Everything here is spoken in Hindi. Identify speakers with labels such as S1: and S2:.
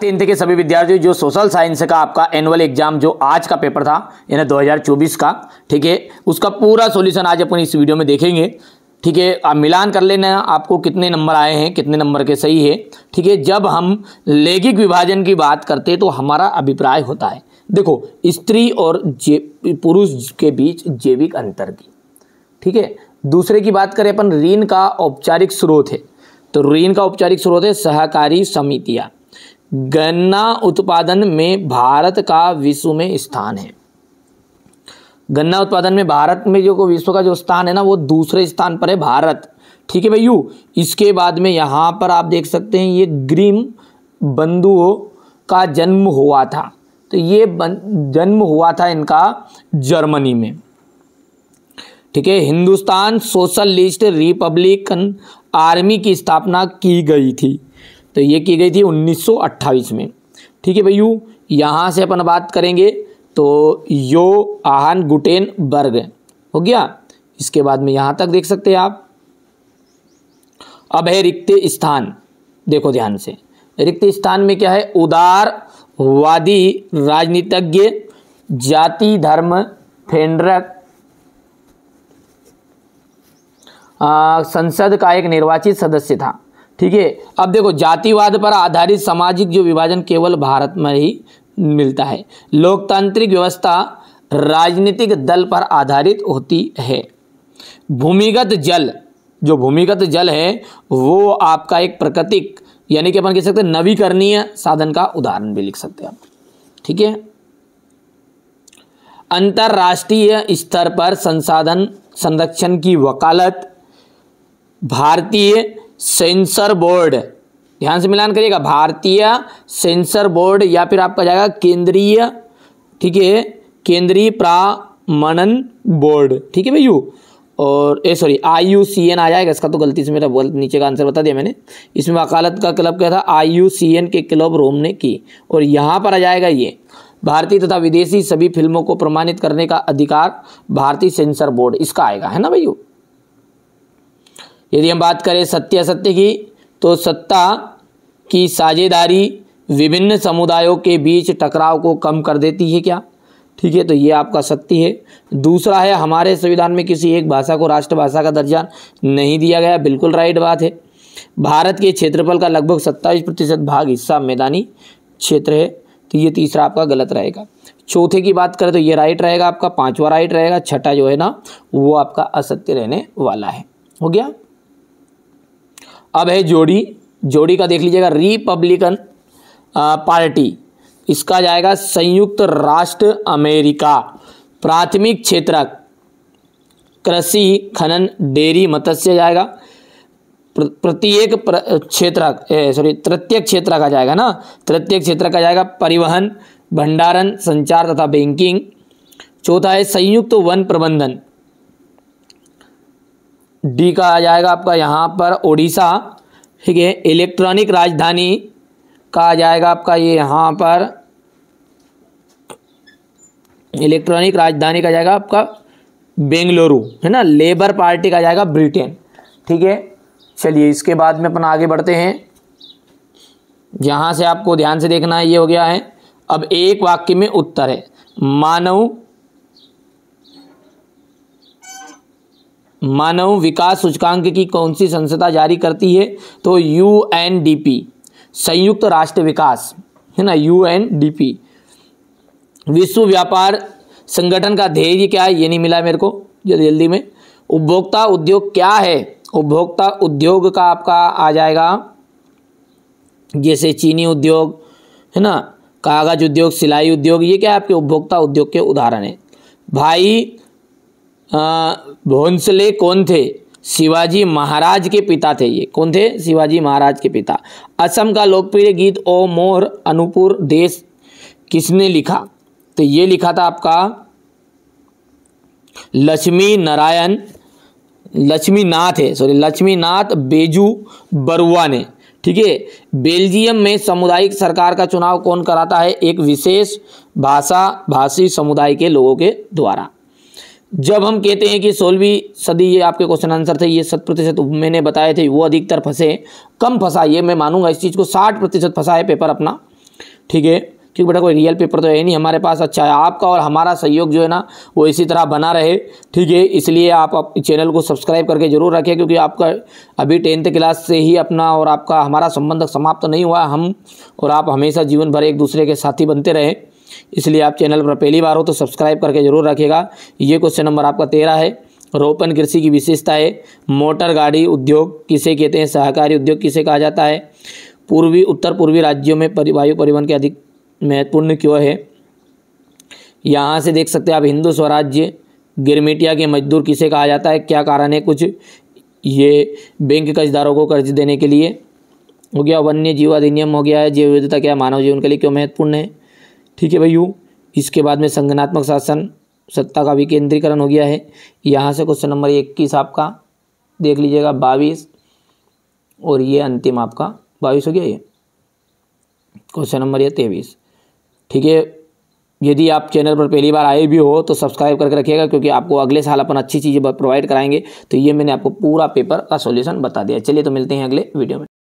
S1: टेंथ के सभी विद्यार्थियों जो सोशल साइंस का आपका एनुअल एग्जाम जो आज का पेपर था यानी 2024 का ठीक है उसका पूरा सॉल्यूशन आज अपन इस वीडियो में देखेंगे ठीक है आप मिलान कर लेना आपको कितने नंबर आए हैं कितने नंबर के सही है ठीक है जब हम लैंगिक विभाजन की बात करते हैं तो हमारा अभिप्राय होता है देखो स्त्री और जे पुरुष के बीच जैविक अंतर की ठीक है दूसरे की बात करें अपन ऋण का औपचारिक स्रोत है तो ऋण का औपचारिक स्रोत है सहकारी समितियाँ गन्ना उत्पादन में भारत का विश्व में स्थान है गन्ना उत्पादन में भारत में जो विश्व का जो स्थान है ना वो दूसरे स्थान पर है भारत ठीक है भैया इसके बाद में यहाँ पर आप देख सकते हैं ये ग्रीम बंधुओं का जन्म हुआ था तो ये जन्म हुआ था इनका जर्मनी में ठीक है हिंदुस्तान सोशलिस्ट रिपब्लिकन आर्मी की स्थापना की गई थी तो ये की गई थी 1928 में ठीक है भैयू यहाँ से अपन बात करेंगे तो यो आहान गुटेन बर्ग हो गया इसके बाद में यहाँ तक देख सकते हैं आप अब है रिक्त स्थान देखो ध्यान से रिक्त स्थान में क्या है उदारवादी राजनीतिज्ञ जाति धर्म फेंडरक संसद का एक निर्वाचित सदस्य था ठीक है अब देखो जातिवाद पर आधारित सामाजिक जो विभाजन केवल भारत में ही मिलता है लोकतांत्रिक व्यवस्था राजनीतिक दल पर आधारित होती है भूमिगत जल जो भूमिगत जल है वो आपका एक प्राकृतिक यानी कि अपन कह सकते हैं नवीकरणीय साधन का उदाहरण भी लिख सकते हैं आप ठीक है अंतर्राष्ट्रीय स्तर पर संसाधन संरक्षण की वकालत भारतीय सेंसर बोर्ड ध्यान से मिलान करिएगा भारतीय सेंसर बोर्ड या फिर आपका जाएगा केंद्रीय ठीक है केंद्रीय प्रामणन बोर्ड ठीक है भैया और ए sorry I U C N आ जाएगा इसका तो गलती से मेरा नीचे का आंसर बता दिया मैंने इसमें वकालत का क्लब क्या था आई यू सी एन के क्लब रोम ने की और यहाँ पर आ जाएगा ये भारतीय तथा विदेशी सभी फिल्मों को प्रमाणित करने का अधिकार भारतीय सेंसर बोर्ड इसका आएगा है ना भैया यदि हम बात करें सत्य असत्य की तो सत्ता की साझेदारी विभिन्न समुदायों के बीच टकराव को कम कर देती है क्या ठीक है तो ये आपका सत्य है दूसरा है हमारे संविधान में किसी एक भाषा को राष्ट्रभाषा का दर्जा नहीं दिया गया बिल्कुल राइट बात है भारत के क्षेत्रफल का लगभग सत्ताईस प्रतिशत भाग हिस्सा मैदानी क्षेत्र है तो ये तीसरा आपका गलत रहेगा चौथे की बात करें तो ये राइट रहेगा आपका पांचवा राइट रहेगा छठा जो है ना वो आपका असत्य रहने वाला है हो गया अब है जोड़ी जोड़ी का देख लीजिएगा रिपब्लिकन पार्टी इसका जाएगा संयुक्त राष्ट्र अमेरिका प्राथमिक क्षेत्र कृषि खनन डेयरी मत्स्य जाएगा प्रत्येक क्षेत्र सॉरी तृतीय क्षेत्र का जाएगा ना तृतीय क्षेत्र का जाएगा परिवहन भंडारण संचार तथा बैंकिंग चौथा है संयुक्त वन प्रबंधन डी का आ जाएगा आपका यहाँ पर ओडिशा ठीक है इलेक्ट्रॉनिक राजधानी का आ जाएगा आपका ये यहाँ पर इलेक्ट्रॉनिक राजधानी का जाएगा आपका बेंगलुरु है ना लेबर पार्टी का जाएगा ब्रिटेन ठीक है चलिए इसके बाद में अपन आगे बढ़ते हैं यहाँ से आपको ध्यान से देखना है ये हो गया है अब एक वाक्य में उत्तर है मानव मानव विकास सूचकांक की कौन सी संस्था जारी करती है तो यू संयुक्त राष्ट्र विकास है ना यू विश्व व्यापार संगठन का धैर्य क्या है ये नहीं मिला मेरे को जल्दी जल्दी में उपभोक्ता उद्योग क्या है उपभोक्ता उद्योग का आपका आ जाएगा जैसे चीनी उद्योग है ना कागज उद्योग सिलाई उद्योग ये क्या है आपके उपभोक्ता उद्योग के उदाहरण है भाई भोंसले कौन थे शिवाजी महाराज के पिता थे ये कौन थे शिवाजी महाराज के पिता असम का लोकप्रिय गीत ओ मोर अनुपुर देश किसने लिखा तो ये लिखा था आपका लक्ष्मी नारायण लक्ष्मी नाथ है सॉरी लक्ष्मी नाथ बेजू बरुआ ने ठीक है बेल्जियम में सामुदायिक सरकार का चुनाव कौन कराता है एक विशेष भाषा भाषी समुदाय के लोगों के द्वारा जब हम कहते हैं कि सोलहवीं सदी ये आपके क्वेश्चन आंसर थे ये शत प्रतिशत मैंने बताए थे वो अधिकतर फंसे कम फंसा ये मैं मानूंगा इस चीज़ को साठ प्रतिशत फंसा है पेपर अपना ठीक है क्योंकि बेटा कोई रियल पेपर तो है नहीं हमारे पास अच्छा है आपका और हमारा सहयोग जो है ना वो इसी तरह बना रहे ठीक है इसलिए आप, चैनल को सब्सक्राइब करके जरूर रखें क्योंकि आपका अभी टेंथ क्लास से ही अपना और आपका हमारा संबंध समाप्त तो नहीं हुआ हम और आप हमेशा जीवन भर एक दूसरे के साथी बनते रहें इसलिए आप चैनल पर पहली बार हो तो सब्सक्राइब करके जरूर रखेगा ये क्वेश्चन नंबर आपका तेरह है रोपण कृषि की विशेषता है मोटर गाड़ी उद्योग किसे कहते हैं सहकारी उद्योग किसे कहा जाता है पूर्वी उत्तर पूर्वी राज्यों में परि, वायु परिवहन के अधिक महत्वपूर्ण क्यों है यहाँ से देख सकते हैं आप हिंदू स्वराज्य गिरमिटिया के मजदूर किसे कहा जाता है क्या कारण है कुछ ये बैंक कर्जदारों को कर्ज देने के लिए हो गया वन्य जीव अधिनियम हो गया है जीव विविधता क्या मानव जीवन के लिए क्यों महत्वपूर्ण है ठीक है भाई यू इसके बाद में संगनात्मक शासन सत्ता का विकेंद्रीकरण हो गया है यहाँ से क्वेश्चन नंबर इक्कीस आपका देख लीजिएगा बाईस और ये अंतिम आपका बाईस हो गया ये क्वेश्चन नंबर ये तेईस ठीक है यदि आप चैनल पर पहली बार आए भी हो तो सब्सक्राइब करके रखिएगा क्योंकि आपको अगले साल अपन अच्छी चीज़ें प्रोवाइड कराएंगे तो ये मैंने आपको पूरा पेपर का सॉल्यूशन बता दिया चलिए तो मिलते हैं अगले वीडियो में